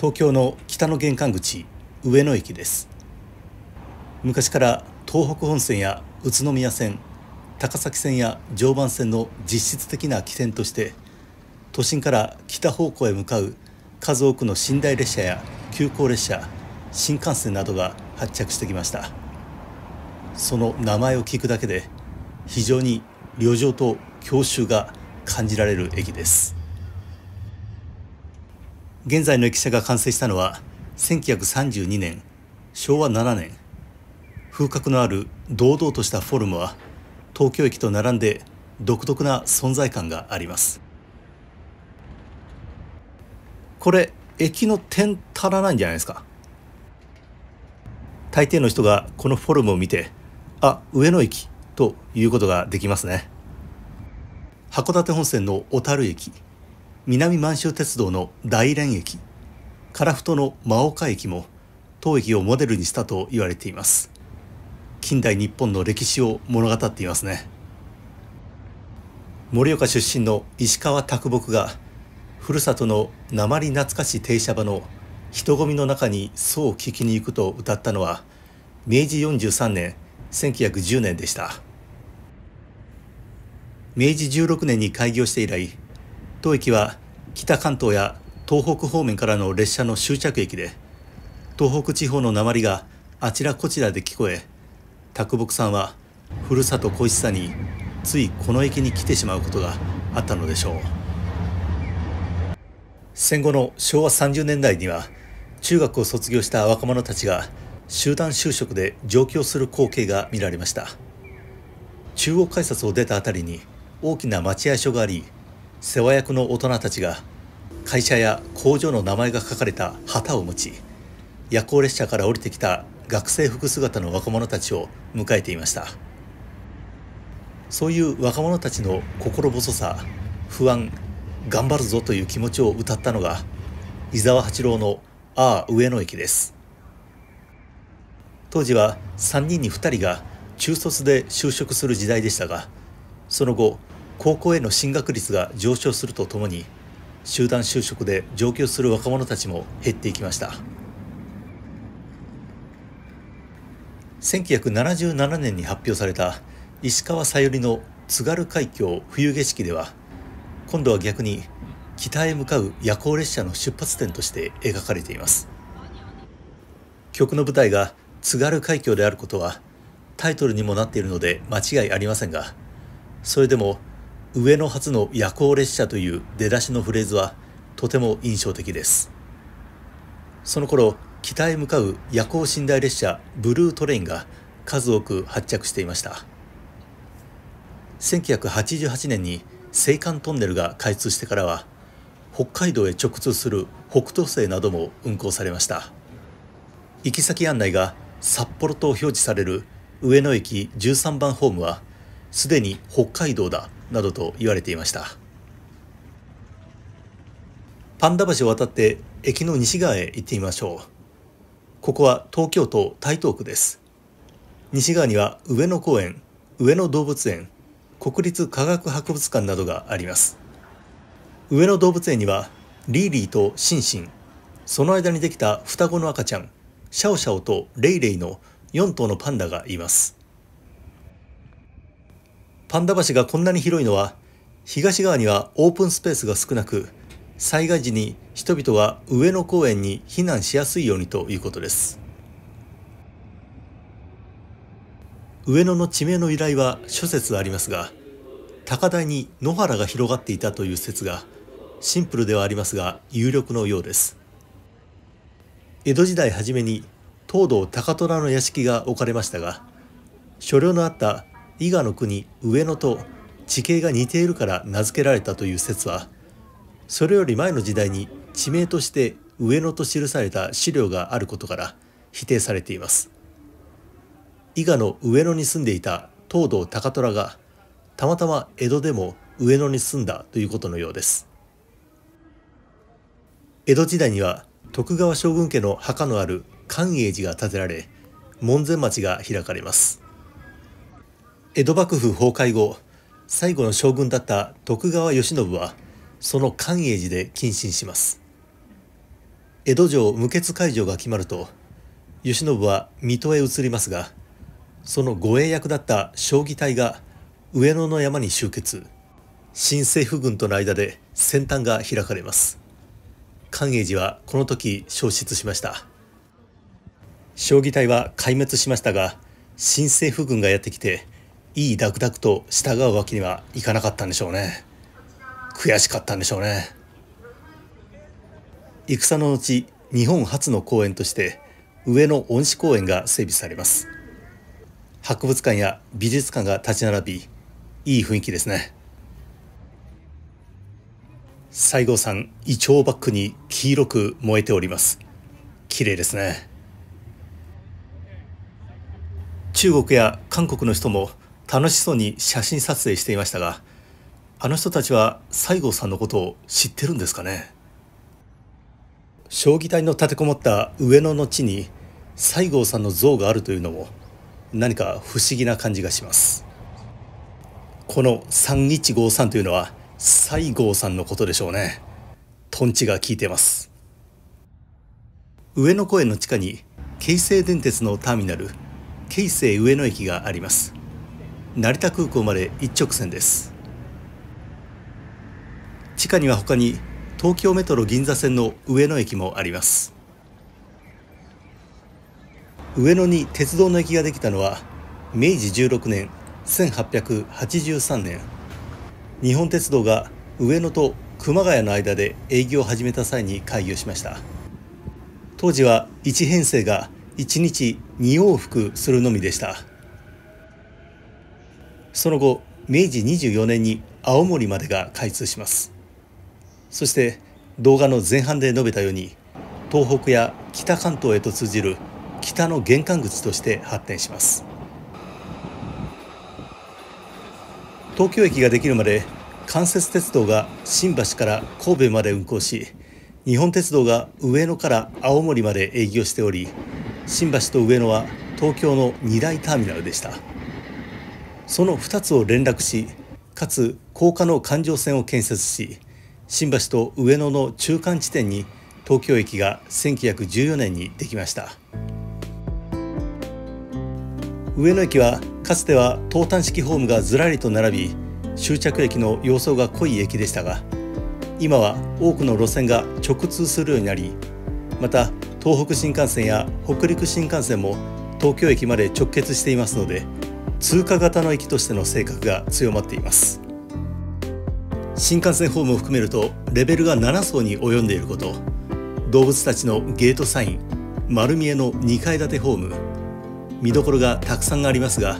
東京の北の玄関口上野駅です昔から東北本線や宇都宮線高崎線や常磐線の実質的な起点として都心から北方向へ向かう数多くの寝台列車や急行列車新幹線などが発着してきましたその名前を聞くだけで非常に旅情と郷愁が感じられる駅です現在の駅舎が完成したのは1932年昭和7年風格のある堂々としたフォルムは東京駅と並んで独特な存在感がありますこれ駅の点足らないんじゃないですか大抵の人がこのフォルムを見てあ上野駅ということができますね函館本線の小樽駅南満州鉄道の大連駅樺太の真岡駅も当駅をモデルにしたと言われています近代日本の歴史を物語っていますね盛岡出身の石川啄木がふるさとの鉛懐かし停車場の人混みの中にそう聞きに行くと歌ったのは明治43年1910年でした明治16年に開業して以来当駅は北関東や東北方面からの列車の終着駅で東北地方の鉛があちらこちらで聞こえ卓木さんはふるさと恋しさについこの駅に来てしまうことがあったのでしょう戦後の昭和30年代には中学を卒業した若者たちが集団就職で上京する光景が見られました中央改札を出た辺りに大きな待合所があり世話役の大人たちが会社や工場の名前が書かれた旗を持ち夜行列車から降りてきた学生服姿の若者たちを迎えていましたそういう若者たちの心細さ不安頑張るぞという気持ちを歌ったのが伊沢八郎の「ああ上野駅」です当時は3人に2人が中卒で就職する時代でしたがその後高校への進学率が上昇するとともに集団就職で上京する若者たちも減っていきました1977年に発表された石川さゆりの「津軽海峡冬景色」では今度は逆に北へ向かう夜行列車の出発点として描かれています曲の舞台が津軽海峡であることはタイトルにもなっているので間違いありませんがそれでも上野発の夜行列車という出だしのフレーズはとても印象的です。その頃、北へ向かう夜行寝台列車ブルートレインが数多く発着していました。1988年に青函トンネルが開通してからは、北海道へ直通する北東星なども運行されました。行き先案内が札幌と表示される上野駅13番ホームは、すでに北海道だなどと言われていましたパンダ橋を渡って駅の西側へ行ってみましょうここは東京都台東区です西側には上野公園上野動物園国立科学博物館などがあります上野動物園にはリーリーとシンシンその間にできた双子の赤ちゃんシャオシャオとレイレイの4頭のパンダがいますパンダ橋がこんなに広いのは東側にはオープンスペースが少なく災害時に人々が上野公園に避難しやすいようにということです上野の地名の由来は諸説ありますが高台に野原が広がっていたという説がシンプルではありますが有力のようです江戸時代初めに東堂高虎の屋敷が置かれましたが所領のあった伊賀の国上野と地形が似ているから名付けられたという説はそれより前の時代に地名として上野と記された資料があることから否定されています伊賀の上野に住んでいた東堂高虎がたまたま江戸でも上野に住んだということのようです江戸時代には徳川将軍家の墓のある寛永寺が建てられ門前町が開かれます江戸幕府崩壊後最後の将軍だった徳川慶喜はその寛永寺で謹慎します江戸城無血解除が決まると慶喜は水戸へ移りますがその護衛役だった将棋隊が上野の山に集結新政府軍との間で戦端が開かれます寛永寺はこの時消失しました将棋隊は壊滅しましたが新政府軍がやってきていいダクダクと従うわけにはいかなかったんでしょうね悔しかったんでしょうね戦の後日本初の公園として上野恩賜公園が整備されます博物館や美術館が立ち並びいい雰囲気ですね西郷さんイチョウバックに黄色く燃えております綺麗ですね中国や韓国の人も楽しそうに写真撮影していましたが、あの人たちは西郷さんのことを知ってるんですかね将棋隊の立てこもった上野の地に西郷さんの像があるというのも何か不思議な感じがしますこの3153というのは西郷さんのことでしょうねトンチが効いてます上野公園の地下に京成電鉄のターミナル京成上野駅があります成田空港まで一直線です地下には他に東京メトロ銀座線の上野駅もあります上野に鉄道の駅ができたのは明治16年1883年日本鉄道が上野と熊谷の間で営業を始めた際に開業しました当時は1編成が1日2往復するのみでしたその後明治24年に青森までが開通しますそして動画の前半で述べたように東北や北関東へと通じる北の玄関口として発展します東京駅ができるまで関節鉄道が新橋から神戸まで運行し日本鉄道が上野から青森まで営業しており新橋と上野は東京の2大ターミナルでした。その2つを連絡しかつ高架の環状線を建設し新橋と上野の中間地点に東京駅が1914年にできました上野駅はかつては東端式ホームがずらりと並び終着駅の様相が濃い駅でしたが今は多くの路線が直通するようになりまた東北新幹線や北陸新幹線も東京駅まで直結していますので通過型の駅としての性格が強まっています新幹線ホームを含めるとレベルが7層に及んでいること動物たちのゲートサイン丸見えの2階建てホーム見どころがたくさんありますが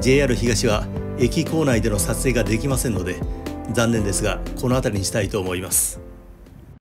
JR 東は駅構内での撮影ができませんので残念ですがこの辺りにしたいと思います